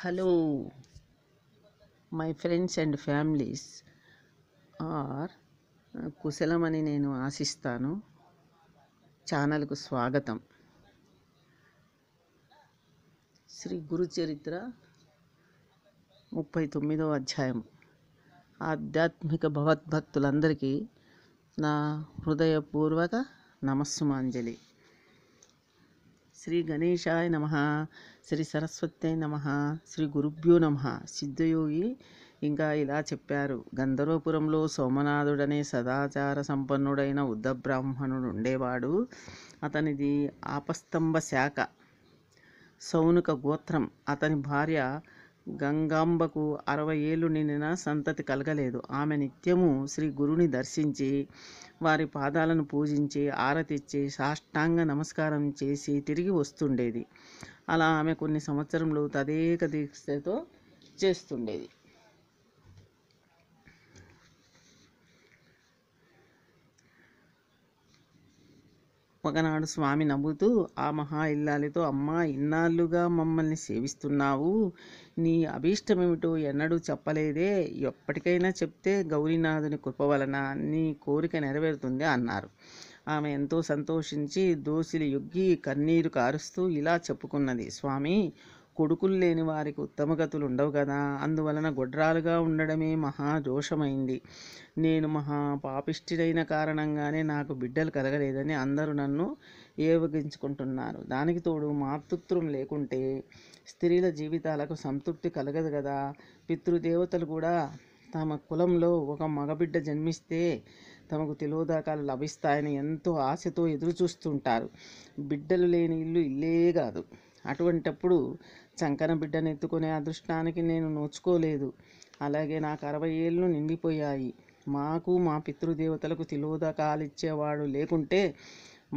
hello my friends and families are కుశలమని నేను ఆశిస్తాను ఛానల్కు స్వాగతం శ్రీ గురుచరిత్ర ముప్పై తొమ్మిదో అధ్యాయం ఆధ్యాత్మిక భగవద్భక్తులందరికీ నా హృదయపూర్వక నమస్సుమాంజలి శ్రీ గణేశాయ నమ శ్రీ సరస్వత్యై నమ శ్రీ గురుభ్యో నమ సిద్ధయోగి ఇంకా ఇలా చెప్పారు గంధర్వపురంలో సోమనాథుడనే సదాచార సంపన్నుడైన ఉద్దబ్రాహ్మణుడు ఉండేవాడు అతనిది ఆపస్తంభ శాఖ సౌనుక గోత్రం అతని భార్య గంగాంబకు అరవై ఏళ్ళు నిండిన సంతతి కలగలేదు ఆమె నిత్యము శ్రీ గురుని దర్శించి వారి పాదాలను పూజించి ఆరతిచ్చి సాష్టాంగ నమస్కారం చేసి తిరిగి వస్తుండేది అలా ఆమె కొన్ని సంవత్సరంలో తదేక దీక్షతో చేస్తుండేది ఒకనాడు స్వామి నవ్వుతూ ఆ మహా ఇల్లాలితో అమ్మా ఇన్నాళ్ళుగా మమ్మల్ని సేవిస్తున్నావు నీ అభీష్టమేమిటో ఎన్నడూ చెప్పలేదే ఎప్పటికైనా చెప్తే గౌరీనాథుని కృప వలన నీ కోరిక నెరవేరుతుంది అన్నారు ఆమె ఎంతో సంతోషించి దోసిలి యొగ్గి కన్నీరు కారుస్తూ ఇలా చెప్పుకున్నది స్వామి కొడుకులు లేని వారికి ఉత్తమ గతులు ఉండవు కదా అందువలన గుడ్రాలుగా ఉండడమే మహా దోషమైంది నేను మహా పాపిష్టిడైన కారణంగానే నాకు బిడ్డలు కలగలేదని అందరూ నన్ను ఏవగించుకుంటున్నారు దానికి తోడు మాతృత్వం లేకుంటే స్త్రీల జీవితాలకు సంతృప్తి కలగదు కదా పితృదేవతలు కూడా తమ కులంలో ఒక మగబిడ్డ జన్మిస్తే తమకు తిలోదాకాలు లభిస్తాయని ఎంతో ఆశతో ఎదురు చూస్తుంటారు బిడ్డలు లేని ఇల్లు ఇల్లే కాదు అటువంటప్పుడు చంకన బిడ్డను ఎత్తుకునే అదృష్టానికి నేను నోచుకోలేదు అలాగే నాకు అరవై ఏళ్ళు నిండిపోయాయి మాకు మా పితృదేవతలకు కాలిచ్చేవాడు లేకుంటే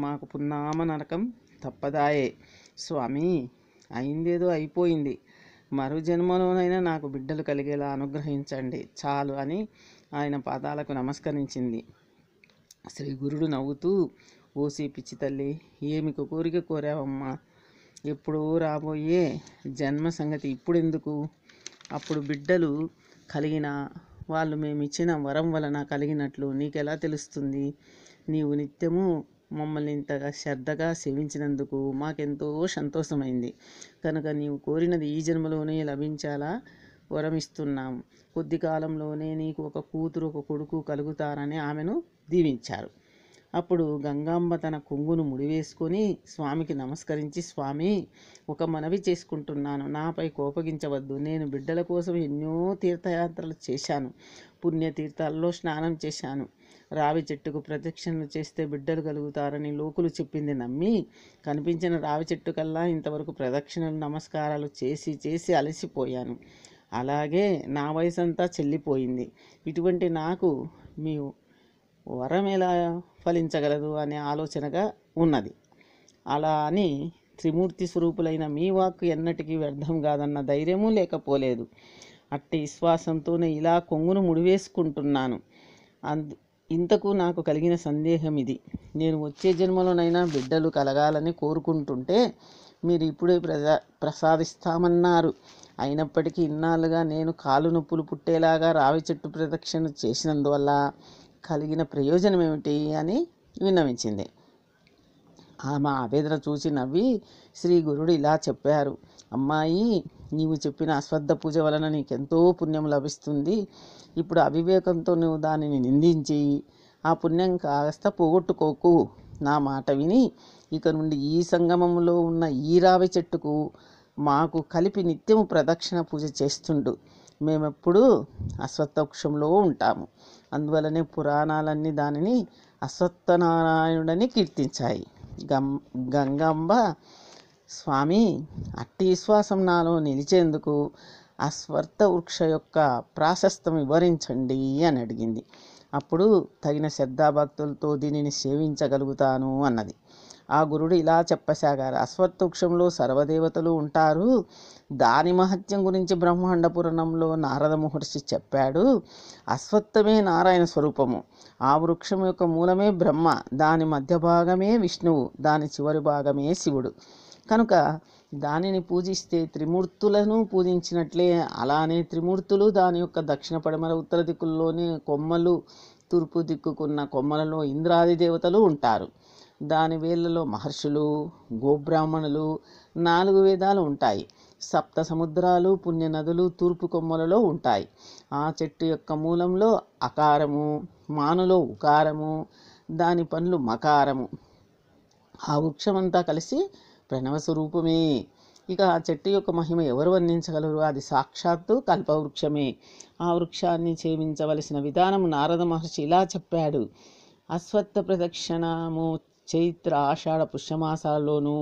మాకు పున్నామ నరకం తప్పదాయే స్వామి అయిందేదో అయిపోయింది మరు జన్మలోనైనా నాకు బిడ్డలు కలిగేలా అనుగ్రహించండి చాలు అని ఆయన పాదాలకు నమస్కరించింది శ్రీ గురుడు నవ్వుతూ ఓసి పిచ్చి తల్లి ఏమి కోరిక కోరావమ్మా ఇప్పుడు రాబోయే జన్మ సంగతి ఇప్పుడు ఎందుకు అప్పుడు బిడ్డలు కలిగిన వాళ్ళు మేము ఇచ్చిన వరం వలన కలిగినట్లు నీకెలా తెలుస్తుంది నీవు నిత్యము మమ్మల్ని ఇంతగా శ్రద్ధగా సేవించినందుకు మాకెంతో సంతోషమైంది కనుక నీవు కోరినది ఈ జన్మలోనే లభించాలా వరమిస్తున్నాం కొద్ది కాలంలోనే నీకు ఒక కూతురు ఒక కొడుకు కలుగుతారని ఆమెను దీవించారు అప్పుడు గంగాంబ తన కొంగును ముడివేసుకొని స్వామికి నమస్కరించి స్వామి ఒక మనవి చేసుకుంటున్నాను నాపై కోపగించవద్దు నేను బిడ్డల కోసం ఎన్నో తీర్థయాత్రలు చేశాను పుణ్యతీర్థాల్లో స్నానం చేశాను రావి చెట్టుకు ప్రదక్షిణలు చేస్తే బిడ్డలు కలుగుతారని లోకులు చెప్పింది నమ్మి కనిపించిన రావి చెట్టు కల్లా ఇంతవరకు ప్రదక్షిణలు నమస్కారాలు చేసి చేసి అలసిపోయాను అలాగే నా వయసంతా చెల్లిపోయింది ఇటువంటి నాకు మీ వరం ఎలా ఫలించగలదు అనే ఆలోచనగా ఉన్నది అలా అని త్రిమూర్తి స్వరూపులైన మీ వాక్కు ఎన్నటికీ వ్యర్థం కాదన్న ధైర్యము లేకపోలేదు అట్టి విశ్వాసంతోనే ఇలా కొంగును ముడివేసుకుంటున్నాను అందు ఇంతకు నాకు కలిగిన సందేహం ఇది నేను వచ్చే జన్మలోనైనా బిడ్డలు కలగాలని కోరుకుంటుంటే మీరు ఇప్పుడే ప్రజా ప్రసాదిస్తామన్నారు అయినప్పటికీ ఇన్నాళ్ళుగా నేను కాలు నొప్పులు పుట్టేలాగా రావి చెట్టు ప్రదక్షిణ చేసినందువల్ల కలిగిన ప్రయోజనం ఏమిటి అని విన్నవించింది ఆమె ఆవేదన చూసి నవ్వి శ్రీ గురుడు ఇలా చెప్పారు అమ్మాయి నీవు చెప్పిన అశ్వద్ధ పూజ వలన నీకెంతో పుణ్యం లభిస్తుంది ఇప్పుడు అవివేకంతో నువ్వు దానిని నిందించి ఆ పుణ్యం కాస్త పోగొట్టుకోకు నా మాట విని ఇక నుండి ఈ సంగమంలో ఉన్న ఈ రావి చెట్టుకు మాకు కలిపి నిత్యము ప్రదక్షిణ పూజ చేస్తుండు మేమెప్పుడు అశ్వత్థవృక్షంలో ఉంటాము అందువలనే పురాణాలన్నీ దానిని అశ్వత్థనారాయణుడని కీర్తించాయి గం గంగంబ స్వామి అట్టి విశ్వాసం నాలో నిలిచేందుకు అశ్వర్థ వృక్ష యొక్క ప్రాశస్తం వివరించండి అని అడిగింది అప్పుడు తగిన శ్రద్ధాభక్తులతో దీనిని సేవించగలుగుతాను అన్నది ఆ గురుడు ఇలా చెప్పసాగారు అశ్వత్థక్షంలో సర్వదేవతలు ఉంటారు దాని మహత్యం గురించి బ్రహ్మాండ పురాణంలో నారద మహర్షి చెప్పాడు అశ్వత్థమే నారాయణ స్వరూపము ఆ వృక్షం యొక్క మూలమే బ్రహ్మ దాని మధ్య భాగమే విష్ణువు దాని చివరి భాగమే శివుడు కనుక దానిని పూజిస్తే త్రిమూర్తులను పూజించినట్లే అలానే త్రిమూర్తులు దాని యొక్క దక్షిణ పడమర ఉత్తర దిక్కుల్లోనే కొమ్మలు తూర్పు దిక్కుకున్న కొమ్మలలో ఇంద్రాది దేవతలు ఉంటారు దాని వేళ్ళలో మహర్షులు గోబ్రాహ్మణులు నాలుగు వేదాలు ఉంటాయి సప్త సముద్రాలు పుణ్య నదులు తూర్పు కొమ్మలలో ఉంటాయి ఆ చెట్టు యొక్క మూలంలో అకారము మానులో ఉకారము దాని పనులు మకారము ఆ వృక్షమంతా కలిసి ప్రణవ స్వరూపమే ఇక ఆ చెట్టు యొక్క మహిమ ఎవరు వర్ణించగలరు అది సాక్షాత్తు కల్పవృక్షమే ఆ వృక్షాన్ని సేవించవలసిన విధానం నారద మహర్షి ఇలా చెప్పాడు అశ్వత్థ ప్రదక్షిణము చైత్ర ఆషాఢ పుష్యమాసాలలోనూ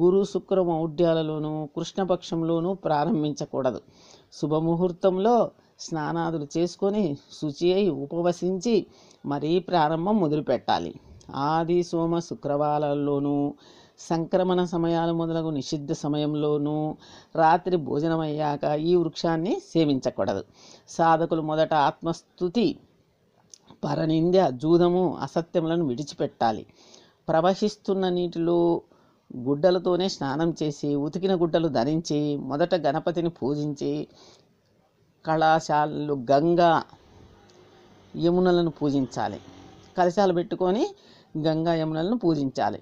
గురు శుక్ర మౌఢ్యాలలోనూ కృష్ణపక్షంలోనూ ప్రారంభించకూడదు శుభముహూర్తంలో స్నానాదులు చేసుకొని శుచి అయి ఉపవసించి మరీ ప్రారంభం మొదలుపెట్టాలి ఆది సోమ శుక్రవారాల్లోనూ సంక్రమణ సమయాలు మొదలగు నిషిద్ధ సమయంలోనూ రాత్రి భోజనమయ్యాక ఈ వృక్షాన్ని సేవించకూడదు సాధకులు మొదట ఆత్మస్థుతి పరనింద జూదము అసత్యములను విడిచిపెట్టాలి ప్రవహిస్తున్న నీటిలో గుడ్డలతోనే స్నానం చేసి ఉతికిన గుడ్డలు ధరించి మొదట గణపతిని పూజించి కళాశాలలు గంగా యమునలను పూజించాలి కలశాలు పెట్టుకొని గంగా యమునలను పూజించాలి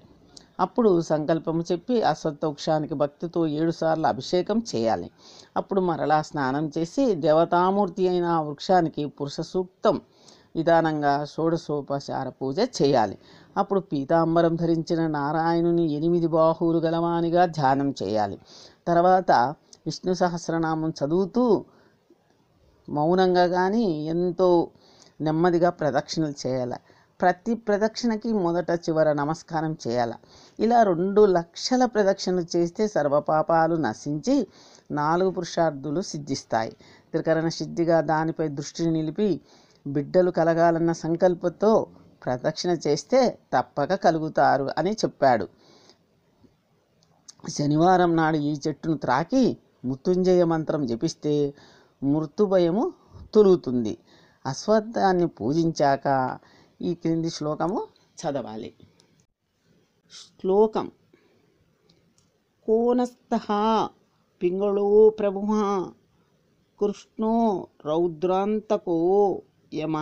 అప్పుడు సంకల్పం చెప్పి వృక్షానికి భక్తితో ఏడుసార్లు అభిషేకం చేయాలి అప్పుడు మరలా స్నానం చేసి దేవతామూర్తి అయిన వృక్షానికి పురుష సూక్తం విధానంగా షోడశోపచార పూజ చేయాలి అప్పుడు పీతాంబరం ధరించిన నారాయణుని ఎనిమిది బాహువులు గలవానిగా ధ్యానం చేయాలి తర్వాత విష్ణు సహస్రనామం చదువుతూ మౌనంగా కానీ ఎంతో నెమ్మదిగా ప్రదక్షిణలు చేయాలి ప్రతి ప్రదక్షిణకి మొదట చివర నమస్కారం చేయాలి ఇలా రెండు లక్షల ప్రదక్షిణలు చేస్తే సర్వపాపాలు నశించి నాలుగు పురుషార్థులు సిద్ధిస్తాయి త్రికరణ సిద్ధిగా దానిపై దృష్టిని నిలిపి బిడ్డలు కలగాలన్న సంకల్పంతో ప్రదక్షిణ చేస్తే తప్పక కలుగుతారు అని చెప్పాడు శనివారం నాడు ఈ చెట్టును త్రాకి మృత్యుంజయ మంత్రం జపిస్తే మృత్యుభయము తొలుగుతుంది అశ్వత్థాన్ని పూజించాక ఈ క్రింది శ్లోకము చదవాలి శ్లోకం కోనస్థ పింగళో ప్రభు కృష్ణో రౌద్రాంతకో యమ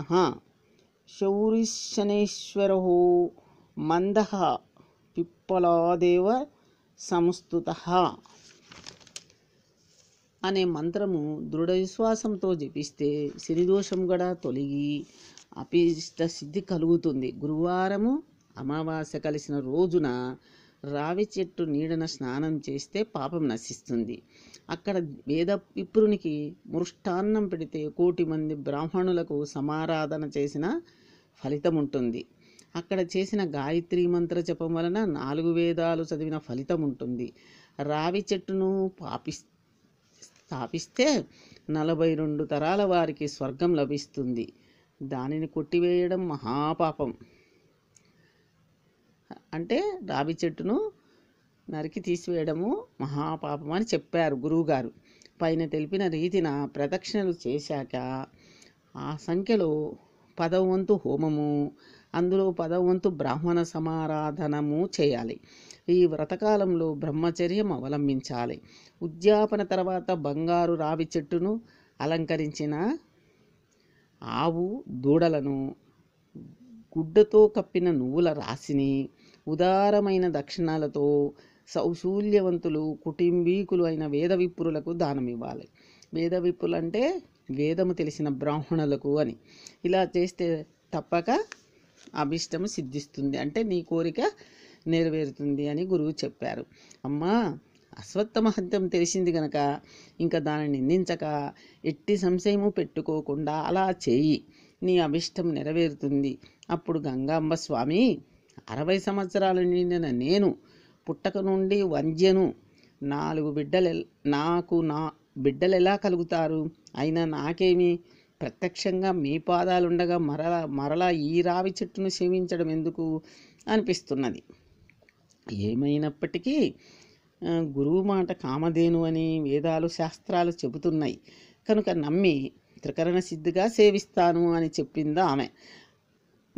శౌరిశనేశ్వర మంద పిప్పలాదేవ సంస్థుత అనే మంత్రము దృఢ విశ్వాసంతో జపిస్తే శనిదోషం కూడా తొలగి అపిష్ట సిద్ధి కలుగుతుంది గురువారము అమావాస్య కలిసిన రోజున రావి చెట్టు నీడన స్నానం చేస్తే పాపం నశిస్తుంది అక్కడ వేద విప్రునికి మృష్టాన్నం పెడితే కోటి మంది బ్రాహ్మణులకు సమారాధన చేసిన ఫలితం ఉంటుంది అక్కడ చేసిన గాయత్రి మంత్ర జపం వలన నాలుగు వేదాలు చదివిన ఫలితం ఉంటుంది రావి చెట్టును పాపి స్థాపిస్తే నలభై రెండు తరాల వారికి స్వర్గం లభిస్తుంది దానిని కొట్టివేయడం మహాపాపం అంటే రావి చెట్టును నరికి తీసివేయడము మహాపాపం అని చెప్పారు గురువుగారు పైన తెలిపిన రీతిన ప్రదక్షిణలు చేశాక ఆ సంఖ్యలో పదవంతు హోమము అందులో పదవంతు బ్రాహ్మణ సమారాధనము చేయాలి ఈ వ్రతకాలంలో బ్రహ్మచర్యం అవలంబించాలి ఉద్యాపన తర్వాత బంగారు రావి చెట్టును అలంకరించిన ఆవు దూడలను గుడ్డతో కప్పిన నువ్వుల రాశిని ఉదారమైన దక్షిణాలతో సౌశూల్యవంతులు కుటుంబీకులు అయిన వేద విప్పురులకు దానమివ్వాలి వేద విప్పులు అంటే వేదము తెలిసిన బ్రాహ్మణులకు అని ఇలా చేస్తే తప్పక అభిష్టము సిద్ధిస్తుంది అంటే నీ కోరిక నెరవేరుతుంది అని గురువు చెప్పారు అమ్మా అశ్వత్థ మహత్యం తెలిసింది కనుక ఇంకా దానిని నిందించక ఎట్టి సంశయము పెట్టుకోకుండా అలా చేయి నీ అభిష్టం నెరవేరుతుంది అప్పుడు గంగాంబ స్వామి అరవై సంవత్సరాల నిండిన నేను పుట్టక నుండి వంజ్యను నాలుగు బిడ్డలు నాకు నా బిడ్డలు ఎలా కలుగుతారు అయినా నాకేమి ప్రత్యక్షంగా మీ పాదాలుండగా మరలా మరలా ఈ రావి చెట్టును సేవించడం ఎందుకు అనిపిస్తున్నది ఏమైనప్పటికీ గురువు మాట కామధేను అని వేదాలు శాస్త్రాలు చెబుతున్నాయి కనుక నమ్మి త్రికరణ సిద్ధిగా సేవిస్తాను అని చెప్పింది ఆమె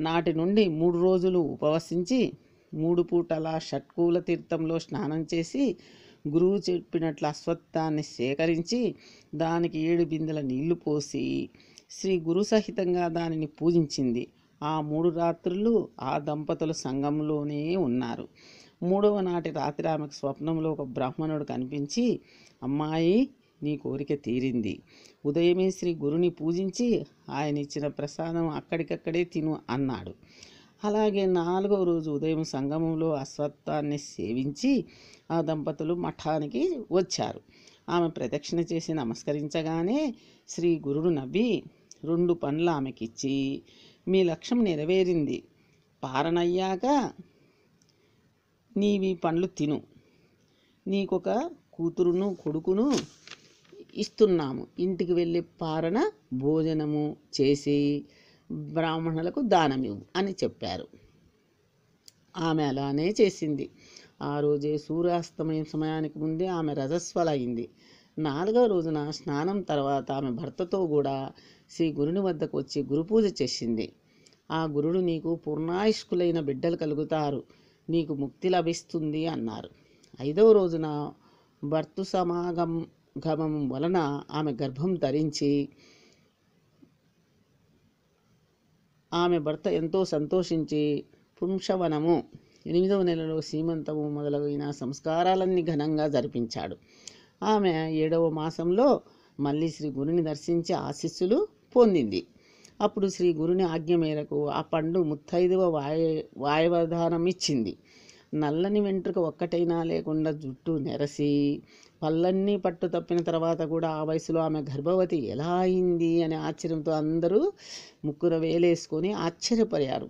నాటి నుండి మూడు రోజులు ఉపవసించి మూడు పూటల షట్కూల తీర్థంలో స్నానం చేసి గురువు చెప్పినట్లు అశ్వత్థాన్ని సేకరించి దానికి ఏడు బిందెల నీళ్లు పోసి శ్రీ గురు సహితంగా దానిని పూజించింది ఆ మూడు రాత్రులు ఆ దంపతులు సంఘంలోనే ఉన్నారు మూడవ నాటి రాత్రి ఆమెకు స్వప్నంలో ఒక బ్రాహ్మణుడు కనిపించి అమ్మాయి నీ కోరిక తీరింది ఉదయమే శ్రీ గురుని పూజించి ఆయన ఇచ్చిన ప్రసాదం అక్కడికక్కడే తిను అన్నాడు అలాగే నాలుగవ రోజు ఉదయం సంగమంలో అశ్వత్థాన్ని సేవించి ఆ దంపతులు మఠానికి వచ్చారు ఆమె ప్రదక్షిణ చేసి నమస్కరించగానే శ్రీ గురుడు నవ్వి రెండు పనులు ఆమెకిచ్చి మీ లక్ష్యం నెరవేరింది పారణయ్యాక నీవి పండ్లు తిను నీకొక కూతురును కొడుకును ఇస్తున్నాము ఇంటికి వెళ్ళే పారణ భోజనము చేసి బ్రాహ్మణులకు దానమివు అని చెప్పారు ఆమె అలానే చేసింది ఆ రోజే సూర్యాస్తమయం సమయానికి ముందే ఆమె రజస్వలైంది నాలుగవ రోజున స్నానం తర్వాత ఆమె భర్తతో కూడా శ్రీ గురుని వద్దకు వచ్చి గురుపూజ చేసింది ఆ గురుడు నీకు పూర్ణాయుష్కులైన బిడ్డలు కలుగుతారు నీకు ముక్తి లభిస్తుంది అన్నారు ఐదవ రోజున భర్త సమాగం గమం వలన ఆమె గర్భం ధరించి ఆమె భర్త ఎంతో సంతోషించి పుంసవనము ఎనిమిదవ నెలలో సీమంతము మొదలైన సంస్కారాలన్నీ ఘనంగా జరిపించాడు ఆమె ఏడవ మాసంలో మళ్ళీ శ్రీ గురుని దర్శించి ఆశీస్సులు పొందింది అప్పుడు శ్రీ గురుని ఆజ్ఞ మేరకు ఆ పండు ముత్తైదవ వాయ వాయువధానం ఇచ్చింది నల్లని వెంట్రుక ఒక్కటైనా లేకుండా జుట్టు నెరసి పళ్ళన్నీ పట్టు తప్పిన తర్వాత కూడా ఆ వయసులో ఆమె గర్భవతి ఎలా అయింది అనే ఆశ్చర్యంతో అందరూ ముక్కుర వేలేసుకొని ఆశ్చర్యపోయారు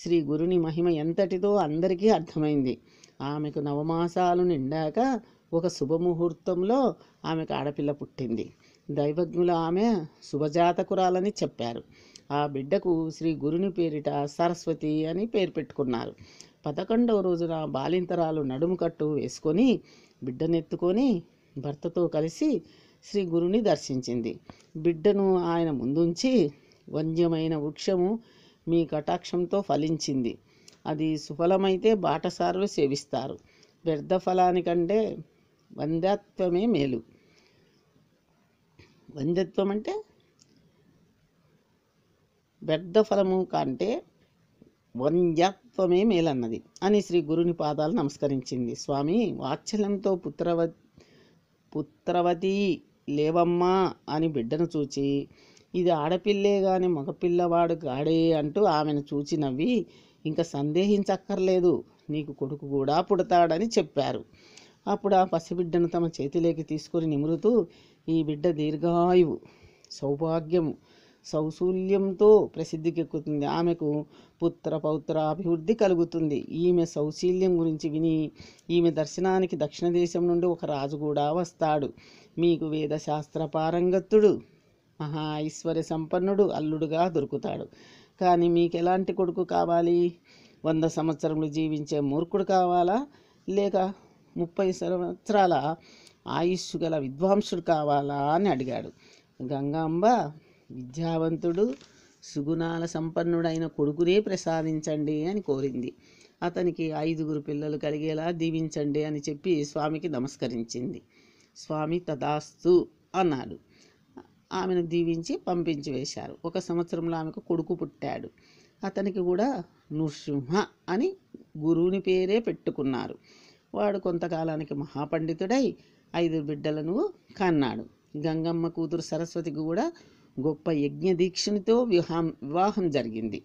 శ్రీ గురుని మహిమ ఎంతటిదో అందరికీ అర్థమైంది ఆమెకు నవమాసాలు నిండాక ఒక శుభముహూర్తంలో ఆమెకు ఆడపిల్ల పుట్టింది దైవజ్ఞుల ఆమె శుభజాతకురాలని చెప్పారు ఆ బిడ్డకు శ్రీ గురుని పేరిట సరస్వతి అని పేరు పెట్టుకున్నారు పదకొండవ రోజున బాలింతరాలు నడుము కట్టు వేసుకొని బిడ్డనెత్తుకొని భర్తతో కలిసి శ్రీ గురుని దర్శించింది బిడ్డను ఆయన ముందుంచి వంజ్యమైన వృక్షము మీ కటాక్షంతో ఫలించింది అది సుఫలమైతే బాటసారులు సేవిస్తారు వ్యర్థ ఫలానికంటే వంద్యత్వమే మేలు వంద్యత్వం అంటే వ్యర్థ ఫలము కంటే వంద్యత్వమే మేలన్నది అని శ్రీ గురుని పాదాలు నమస్కరించింది స్వామి వాత్సల్యంతో పుత్రవ పుత్రవతి లేవమ్మా అని బిడ్డను చూచి ఇది ఆడపిల్లే గాని మగపిల్లవాడు గాడే అంటూ ఆమెను చూచి నవ్వి ఇంకా సందేహించక్కర్లేదు నీకు కొడుకు కూడా పుడతాడని చెప్పారు అప్పుడు ఆ పసిబిడ్డను తమ చేతిలోకి తీసుకుని నిమురుతూ ఈ బిడ్డ దీర్ఘాయువు సౌభాగ్యము సౌశూల్యంతో ప్రసిద్ధికెక్కుతుంది ఆమెకు పుత్ర పౌత్ర అభివృద్ధి కలుగుతుంది ఈమె సౌశీల్యం గురించి విని ఈమె దర్శనానికి దక్షిణ దేశం నుండి ఒక రాజు కూడా వస్తాడు మీకు వేదశాస్త్ర పారంగతుడు మహా ఐశ్వర్య సంపన్నుడు అల్లుడుగా దొరుకుతాడు కానీ మీకు ఎలాంటి కొడుకు కావాలి వంద సంవత్సరములు జీవించే మూర్ఖుడు కావాలా లేక ముప్పై సంవత్సరాల ఆయుష్ గల విద్వాంసుడు కావాలా అని అడిగాడు గంగాంబ విద్యావంతుడు సుగుణాల సంపన్నుడైన కొడుకునే ప్రసాదించండి అని కోరింది అతనికి ఐదుగురు పిల్లలు కలిగేలా దీవించండి అని చెప్పి స్వామికి నమస్కరించింది స్వామి తదాస్తు అన్నాడు ఆమెను దీవించి పంపించి వేశారు ఒక సంవత్సరంలో ఆమెకు కొడుకు పుట్టాడు అతనికి కూడా నృసింహ అని గురువుని పేరే పెట్టుకున్నారు వాడు కొంతకాలానికి మహాపండితుడై ఐదు బిడ్డలను కన్నాడు గంగమ్మ కూతురు సరస్వతికి కూడా గొప్ప యజ్ఞ దీక్షనితో వివాహం వివాహం జరిగింది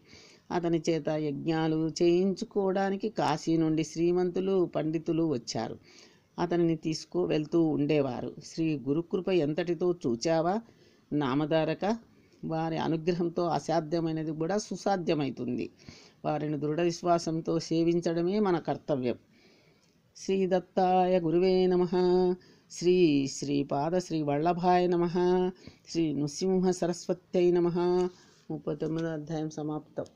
అతని చేత యజ్ఞాలు చేయించుకోవడానికి కాశీ నుండి శ్రీమంతులు పండితులు వచ్చారు అతనిని తీసుకు వెళ్తూ ఉండేవారు శ్రీ గురుకృప ఎంతటితో చూచావా నామధారక వారి అనుగ్రహంతో అసాధ్యమైనది కూడా సుసాధ్యమవుతుంది వారిని దృఢ విశ్వాసంతో సేవించడమే మన కర్తవ్యం శ్రీ దత్తాయ గురువే నమ శ్రీ శ్రీపాద శ్రీ వల్లభాయ నమ శ్రీ నృసింహ సరస్వత్యై నమ ముప్పై తొమ్మిదో అధ్యాయం సమాప్తం